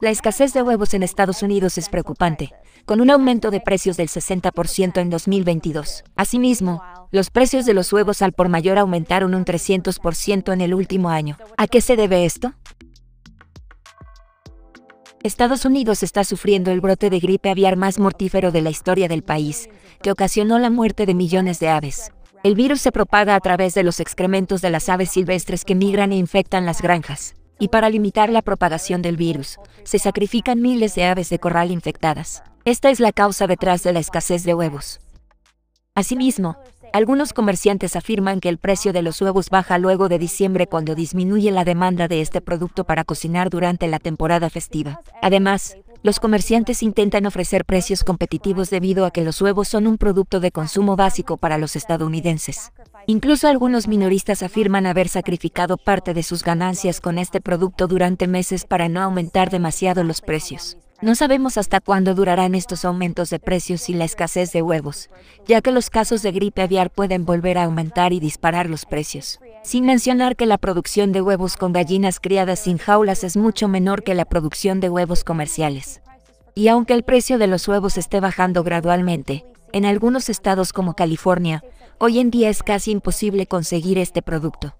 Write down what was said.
La escasez de huevos en Estados Unidos es preocupante, con un aumento de precios del 60% en 2022. Asimismo, los precios de los huevos al por mayor aumentaron un 300% en el último año. ¿A qué se debe esto? Estados Unidos está sufriendo el brote de gripe aviar más mortífero de la historia del país, que ocasionó la muerte de millones de aves. El virus se propaga a través de los excrementos de las aves silvestres que migran e infectan las granjas y para limitar la propagación del virus, se sacrifican miles de aves de corral infectadas. Esta es la causa detrás de la escasez de huevos. Asimismo, algunos comerciantes afirman que el precio de los huevos baja luego de diciembre cuando disminuye la demanda de este producto para cocinar durante la temporada festiva. Además, los comerciantes intentan ofrecer precios competitivos debido a que los huevos son un producto de consumo básico para los estadounidenses. Incluso algunos minoristas afirman haber sacrificado parte de sus ganancias con este producto durante meses para no aumentar demasiado los precios. No sabemos hasta cuándo durarán estos aumentos de precios y la escasez de huevos, ya que los casos de gripe aviar pueden volver a aumentar y disparar los precios. Sin mencionar que la producción de huevos con gallinas criadas sin jaulas es mucho menor que la producción de huevos comerciales. Y aunque el precio de los huevos esté bajando gradualmente, en algunos estados como California, hoy en día es casi imposible conseguir este producto.